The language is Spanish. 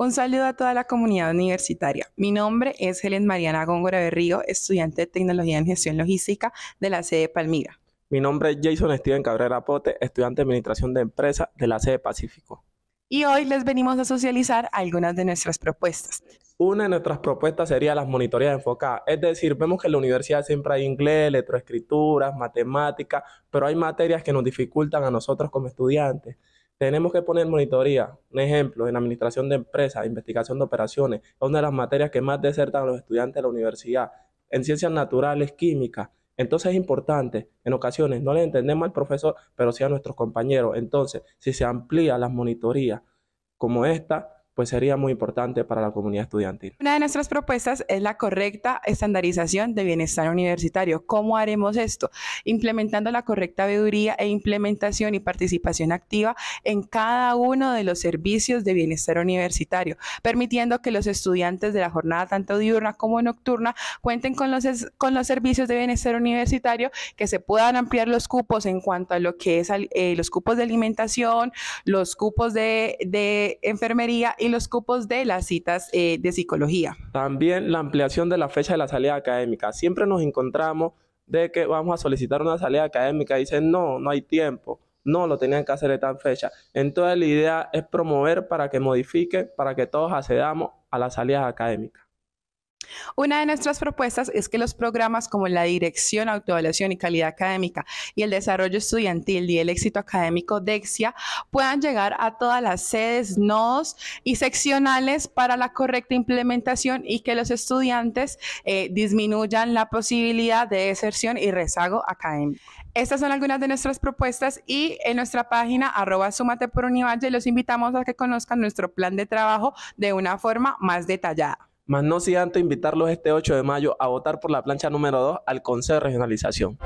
Un saludo a toda la comunidad universitaria. Mi nombre es Helen Mariana Góngora Berrío, estudiante de Tecnología en Gestión Logística de la sede Palmira. Mi nombre es Jason Steven Cabrera Pote, estudiante de Administración de Empresa de la sede Pacífico. Y hoy les venimos a socializar algunas de nuestras propuestas. Una de nuestras propuestas sería las monitorías enfocadas, es decir, vemos que en la universidad siempre hay inglés, escritura, matemáticas, pero hay materias que nos dificultan a nosotros como estudiantes. Tenemos que poner monitoría. Un ejemplo, en administración de empresas, investigación de operaciones, es una de las materias que más desertan a los estudiantes de la universidad. En ciencias naturales, química. Entonces es importante, en ocasiones no le entendemos al profesor, pero sí a nuestros compañeros. Entonces, si se amplía las monitorías como esta, pues sería muy importante para la comunidad estudiantil. Una de nuestras propuestas es la correcta estandarización de bienestar universitario. ¿Cómo haremos esto? Implementando la correcta veeduría e implementación y participación activa en cada uno de los servicios de bienestar universitario, permitiendo que los estudiantes de la jornada tanto diurna como nocturna cuenten con los, con los servicios de bienestar universitario, que se puedan ampliar los cupos en cuanto a lo que es eh, los cupos de alimentación, los cupos de, de enfermería los cupos de las citas eh, de psicología. También la ampliación de la fecha de la salida académica. Siempre nos encontramos de que vamos a solicitar una salida académica y dicen, no, no hay tiempo, no lo tenían que hacer de tal fecha. Entonces la idea es promover para que modifique, para que todos accedamos a las salidas académicas. Una de nuestras propuestas es que los programas como la dirección, autoevaluación y calidad académica y el desarrollo estudiantil y el éxito académico DEXIA puedan llegar a todas las sedes, nodos y seccionales para la correcta implementación y que los estudiantes eh, disminuyan la posibilidad de deserción y rezago académico. Estas son algunas de nuestras propuestas y en nuestra página arroba súmate por Univalle los invitamos a que conozcan nuestro plan de trabajo de una forma más detallada mas no si antes invitarlos este 8 de mayo a votar por la plancha número 2 al Consejo de Regionalización.